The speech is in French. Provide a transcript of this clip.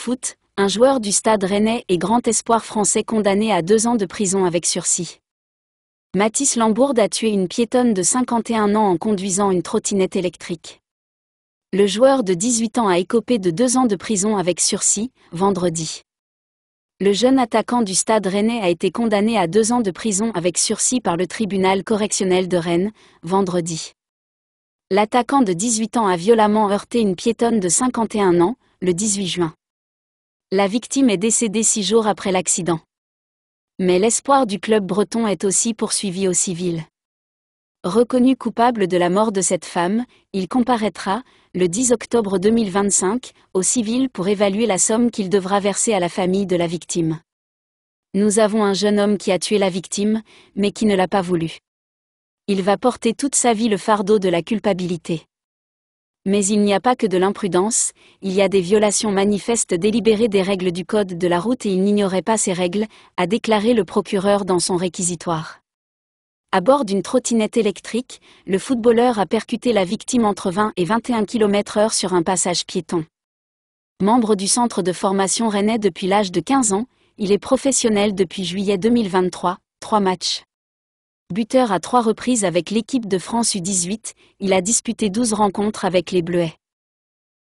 Foot, un joueur du stade rennais et grand espoir français condamné à deux ans de prison avec sursis. Mathis Lambourde a tué une piétonne de 51 ans en conduisant une trottinette électrique. Le joueur de 18 ans a écopé de deux ans de prison avec sursis, vendredi. Le jeune attaquant du stade rennais a été condamné à deux ans de prison avec sursis par le tribunal correctionnel de Rennes, vendredi. L'attaquant de 18 ans a violemment heurté une piétonne de 51 ans, le 18 juin. La victime est décédée six jours après l'accident. Mais l'espoir du club breton est aussi poursuivi au civil. Reconnu coupable de la mort de cette femme, il comparaîtra, le 10 octobre 2025, au civil pour évaluer la somme qu'il devra verser à la famille de la victime. Nous avons un jeune homme qui a tué la victime, mais qui ne l'a pas voulu. Il va porter toute sa vie le fardeau de la culpabilité. Mais il n'y a pas que de l'imprudence, il y a des violations manifestes délibérées des règles du Code de la route et il n'ignorait pas ces règles, a déclaré le procureur dans son réquisitoire. À bord d'une trottinette électrique, le footballeur a percuté la victime entre 20 et 21 km/h sur un passage piéton. Membre du centre de formation rennais depuis l'âge de 15 ans, il est professionnel depuis juillet 2023, trois matchs buteur à trois reprises avec l'équipe de France U18, il a disputé 12 rencontres avec les Bleuets.